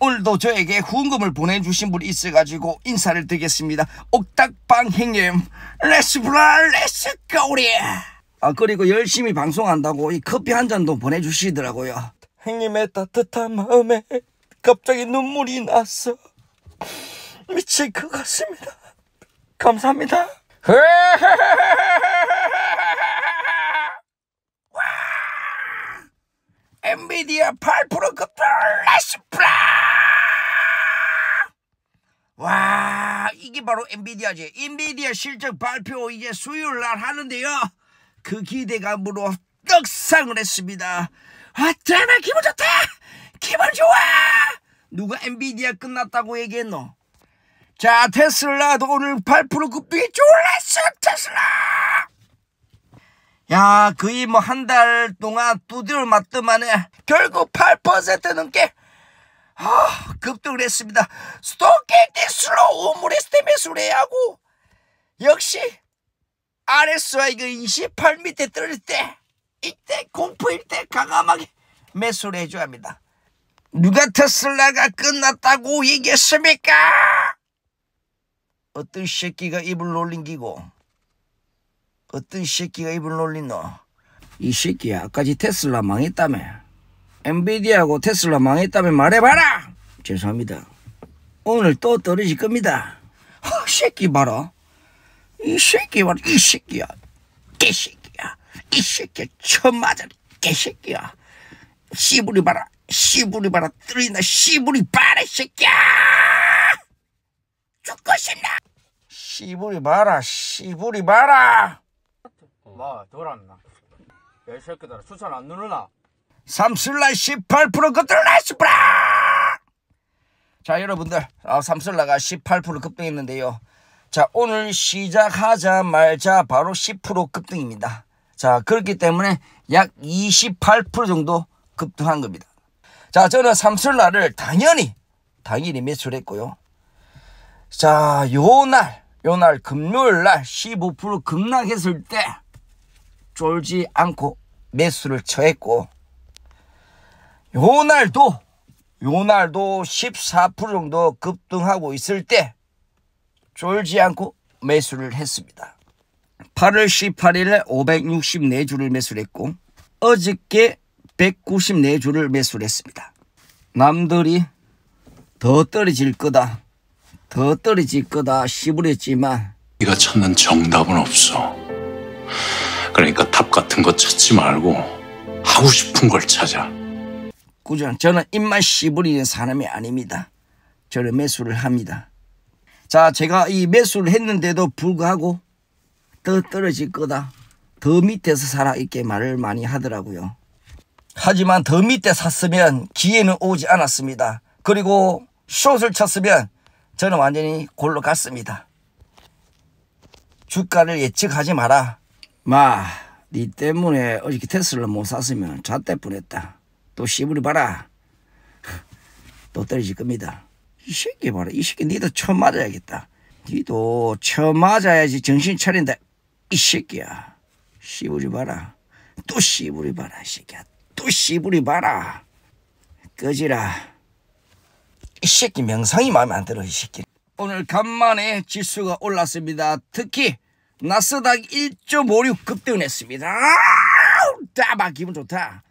오늘도 저에게 후원금을 보내주신 분이 있어가지고 인사를 드리겠습니다. 옥닥방 형님, 레츠 브라, 렛츠 고리. 아 그리고 열심히 방송한다고 이 커피 한 잔도 보내주시더라고요. 형님의 따뜻한 마음에 갑자기 눈물이 났어. 미칠 것 같습니다. 감사합니다. 엔비디아 8% 급등 레시피 이게 바로 엔비디아지. 엔비디아 실적 발표 이제 수요일 날 하는데요. 그 기대감으로 떡상을 했습니다. 아따나 기분 좋다. 기분 좋아. 누가 엔비디아 끝났다고 얘기했노? 자 테슬라도 오늘 8% 급등이 졸랐어 테슬라. 야 거의 뭐 한 달 동안 두드려 맞더만에 결국 8% 넘게 아, 급등을 했습니다. 스톡킹디슬로우므레스템에서 레하고 역시 RSI가 28 그 밑에 떨어질 때 이때 공포일 때 강함하게 매수를 해줘야 합니다. 누가 테슬라가 끝났다고 얘기했습니까? 어떤 새끼가 입을 놀린기고 어떤 새끼가 입을 놀린너이 새끼야 아까지 테슬라 망했다며 엔비디아하고 테슬라 망했다면 말해봐라! 죄송합니다. 오늘 또 떨어질 겁니다. 허, 아, 새끼 봐라. 이 새끼 봐라. 이 새끼야. 개새끼야. 이 새끼야. 처음 맞아. 개새끼야. 씨부리 봐라. 씨부리 봐라. 뚫린다. 씨부리 봐라. 이 새끼야. 죽고 싶나? 씨부리 봐라. 씨부리 봐라. 마, 돌았나? 야, 이 새끼들아. 수산 안 누르나? 삼슬라 18% 급등을 했습니다. 자 여러분들 아, 삼슬라가 18% 급등했는데요. 자 오늘 시작하자말자 바로 10% 급등입니다. 자 그렇기 때문에 약 28% 정도 급등한 겁니다. 자 저는 삼슬라를 당연히 당연히 매수했고요. 자 요날요날 금요일날 15% 급락했을 때 쫄지 않고 매수를 처했고 요날도 요날도 14% 정도 급등하고 있을 때 졸지 않고 매수를 했습니다. 8월 18일에 564주를 매수했고 어저께 194주를 매수했습니다. 남들이 더 떨어질 거다, 더 떨어질 거다 시부했지만 네가 찾는 정답은 없어. 그러니까 답 같은 거 찾지 말고 하고 싶은 걸 찾아. 꾸준한 저는 입만 씨부리는 사람이 아닙니다. 저는 매수를 합니다. 자 제가 이 매수를 했는데도 불구하고 더 떨어질 거다. 더 밑에서 살아 이렇게 말을 많이 하더라고요. 하지만 더 밑에 샀으면 기회는 오지 않았습니다. 그리고 숏을 쳤으면 저는 완전히 골로 갔습니다. 주가를 예측하지 마라. 마, 니 때문에 어저께 테슬라 못 샀으면 잣대 뻔했다. 또 씨부리 봐라. 또 떨어질 겁니다. 이 새끼 봐라. 이 새끼 니도 처음 맞아야겠다. 니도 처음 맞아야지 정신 차린다. 이 새끼야. 씨부리 봐라. 또 씨부리 봐라. 이 새끼야. 또 씨부리 봐라. 꺼지라. 이 새끼 명상이 마음에 안 들어. 이 새끼. 오늘 간만에 지수가 올랐습니다. 특히 나스닥 1.56 급등했습니다. 아! 따박 기분 좋다.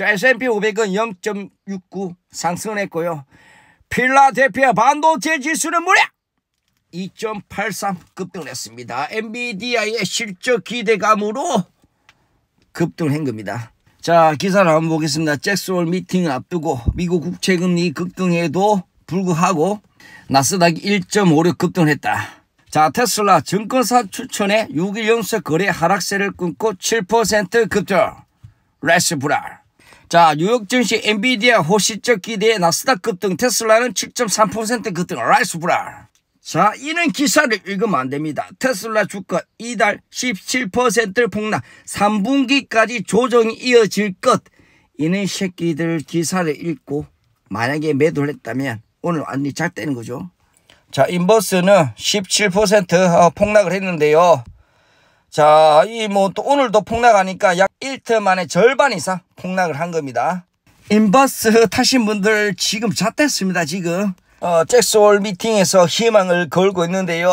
자, S&P 500은 0.69 상승했고요. 필라델피아 반도체 지수는 무려 2.83 급등했습니다. MBDI의 실적 기대감으로 급등한 겁니다. 자, 기사를 한번 보겠습니다. 잭스홀 미팅을 앞두고 미국 국채금리 급등에도 불구하고 나스닥이 1.56 급등했다. 자 테슬라 증권사 추천에 6일 연속 거래 하락세를 끊고 7% 급등 레스 브랄 자, 뉴욕 증시 엔비디아 호시적 기대에 나스닥급 등 테슬라는 7.3% 급등 라이스 브라. 자, 이런 기사를 읽으면 안 됩니다. 테슬라 주가 이달 17% 폭락, 3분기까지 조정이 이어질 것. 이는 새끼들 기사를 읽고 만약에 매도를 했다면 오늘 완전히 잘떼는 거죠. 자, 인버스는 17% 어, 폭락을 했는데요. 자, 이뭐또 오늘도 폭락하니까 약 1트 만에 절반 이상 폭락을 한 겁니다. 인버스 타신 분들 지금 잣됐습니다, 지금. 어, 잭스홀 미팅에서 희망을 걸고 있는데요.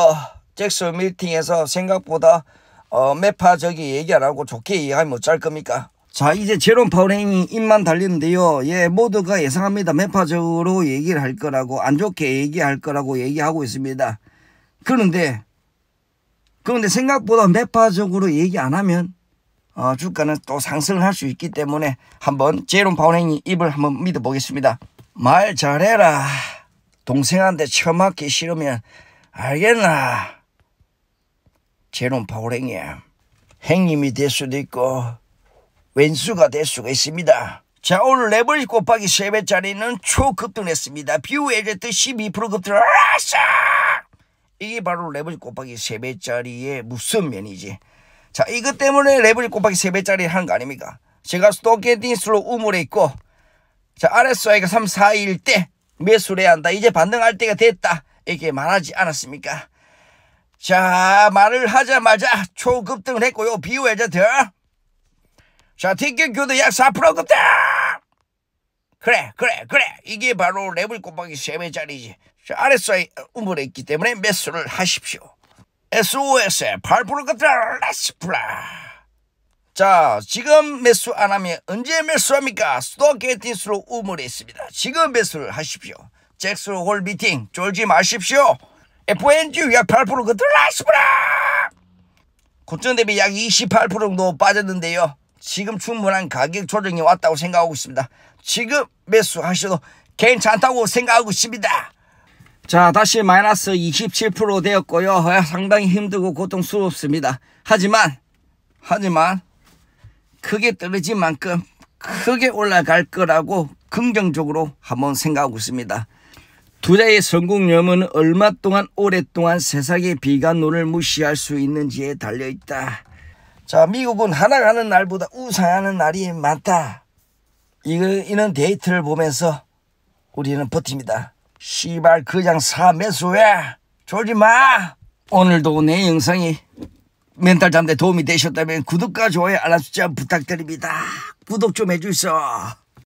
잭스홀 미팅에서 생각보다 어, 메파 저기 얘기 안 하고 좋게 얘기하면 어쩔 겁니까? 자, 이제 제롬 파울행이 입만 달리는데요. 예, 모두가 예상합니다. 메파적으로 얘기를 할 거라고, 안 좋게 얘기할 거라고 얘기하고 있습니다. 그런데 그런데 생각보다 매파적으로 얘기 안 하면 어, 주가는 또 상승을 할 수 있기 때문에 한번 제롬 파운행이 입을 한번 믿어보겠습니다. 말 잘해라. 동생한테 처맞기 싫으면 알겠나? 제롬 파울행이 야 행님이 될 수도 있고 왼수가 될 수가 있습니다. 자 오늘 레버리 곱하기 3배짜리는 초급등했습니다. 뷰에제트 12% 급등 아싸! 이게 바로 레버지 곱하기 3배짜리의 무슨 면이지. 자, 이것 때문에 레버지 곱하기 3배짜리 한 거 아닙니까? 제가 스토케팅 스로 우물에 있고 자, RSI가 3, 4일 때 매수해야 를 한다. 이제 반등할 때가 됐다. 이렇게 말하지 않았습니까? 자, 말을 하자마자 초급등을 했고요. 비우해자들. 자, 티켓 교도 약4% 급등! 그래 그래 그래 이게 바로 레블 곱하기 셈의 자리지 r s 의 우물에 있기 때문에 매수를 하십시오 SOS에 8%가 들어갔습니다 자 지금 매수 안하면 언제 매수합니까? 스토게팅스로 우물에 있습니다 지금 매수를 하십시오 잭스홀 미팅 졸지 마십시오 FNG 약 8%가 들어스습니다 고점 대비 약 28% 정도 빠졌는데요 지금 충분한 가격 조정이 왔다고 생각하고 있습니다. 지금 매수하셔도 괜찮다고 생각하고 있습니다. 자 다시 마이너스 27% 되었고요. 어, 상당히 힘들고 고통스럽습니다. 하지만 하지만 크게 떨어진 만큼 크게 올라갈 거라고 긍정적으로 한번 생각하고 있습니다. 투자의 성공률은 얼마 동안 오랫동안 세상의 비관론을 무시할 수 있는지에 달려있다. 자, 미국은 하나가는 날보다 우상하는 날이 많다. 이거, 이런 데이트를 보면서 우리는 버팁니다. 씨발, 그냥 사, 매수해! 졸지 마! 오늘도 내 영상이 멘탈 잠대 도움이 되셨다면 구독과 좋아요, 알람 설정 부탁드립니다. 구독 좀 해주세요.